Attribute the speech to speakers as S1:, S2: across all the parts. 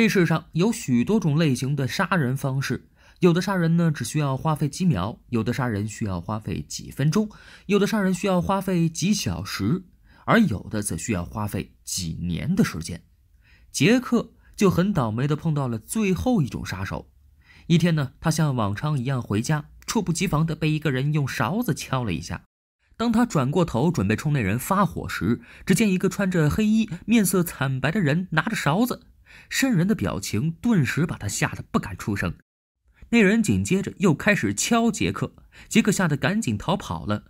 S1: 这世上有许多种类型的杀人方式，有的杀人呢只需要花费几秒，有的杀人需要花费几分钟，有的杀人需要花费几小时，而有的则需要花费几年的时间。杰克就很倒霉的碰到了最后一种杀手。一天呢，他像往常一样回家，猝不及防的被一个人用勺子敲了一下。当他转过头准备冲那人发火时，只见一个穿着黑衣、面色惨白的人拿着勺子。渗人的表情顿时把他吓得不敢出声。那人紧接着又开始敲杰克，杰克吓得赶紧逃跑了。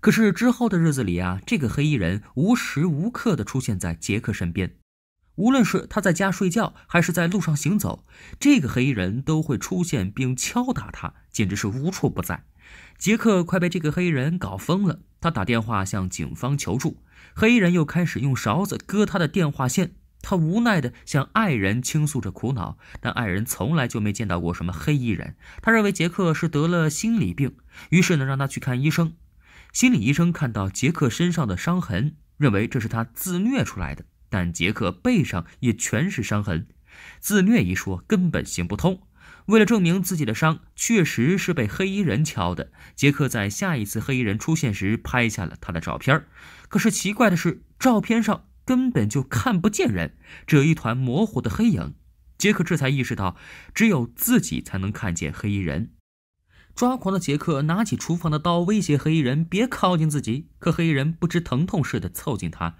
S1: 可是之后的日子里啊，这个黑衣人无时无刻的出现在杰克身边，无论是他在家睡觉，还是在路上行走，这个黑衣人都会出现并敲打他，简直是无处不在。杰克快被这个黑衣人搞疯了，他打电话向警方求助，黑衣人又开始用勺子割他的电话线。他无奈地向爱人倾诉着苦恼，但爱人从来就没见到过什么黑衣人。他认为杰克是得了心理病，于是呢让他去看医生。心理医生看到杰克身上的伤痕，认为这是他自虐出来的，但杰克背上也全是伤痕，自虐一说根本行不通。为了证明自己的伤确实是被黑衣人敲的，杰克在下一次黑衣人出现时拍下了他的照片。可是奇怪的是，照片上。根本就看不见人，只有一团模糊的黑影。杰克这才意识到，只有自己才能看见黑衣人。抓狂的杰克拿起厨房的刀，威胁黑衣人别靠近自己。可黑衣人不知疼痛似的凑近他，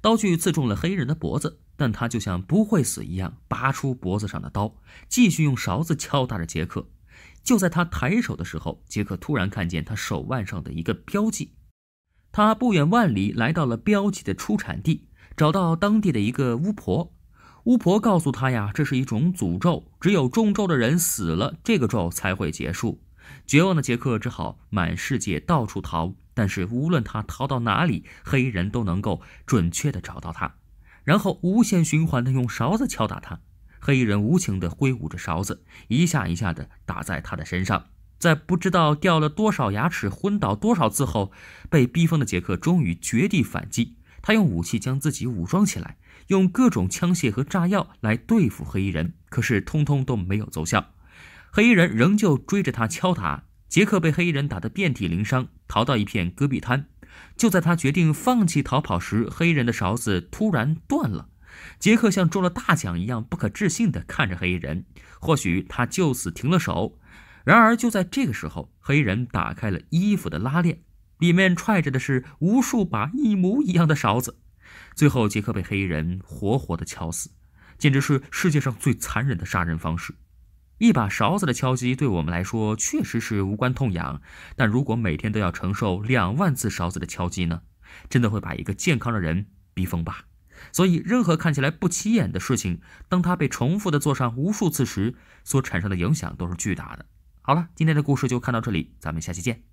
S1: 刀具刺中了黑衣人的脖子，但他就像不会死一样，拔出脖子上的刀，继续用勺子敲打着杰克。就在他抬手的时候，杰克突然看见他手腕上的一个标记。他不远万里来到了标记的出产地。找到当地的一个巫婆，巫婆告诉他呀，这是一种诅咒，只有中咒的人死了，这个咒才会结束。绝望的杰克只好满世界到处逃，但是无论他逃到哪里，黑衣人都能够准确的找到他，然后无限循环的用勺子敲打他。黑衣人无情的挥舞着勺子，一下一下的打在他的身上，在不知道掉了多少牙齿、昏倒多少次后，被逼疯的杰克终于绝地反击。他用武器将自己武装起来，用各种枪械和炸药来对付黑衣人，可是通通都没有奏效。黑衣人仍旧追着他敲打，杰克被黑衣人打得遍体鳞伤，逃到一片戈壁滩。就在他决定放弃逃跑时，黑衣人的勺子突然断了。杰克像中了大奖一样，不可置信地看着黑衣人。或许他就此停了手。然而就在这个时候，黑衣人打开了衣服的拉链。里面揣着的是无数把一模一样的勺子，最后杰克被黑衣人活活的敲死，简直是世界上最残忍的杀人方式。一把勺子的敲击对我们来说确实是无关痛痒，但如果每天都要承受两万次勺子的敲击呢？真的会把一个健康的人逼疯吧？所以，任何看起来不起眼的事情，当他被重复的做上无数次时，所产生的影响都是巨大的。好了，今天的故事就看到这里，咱们下期见。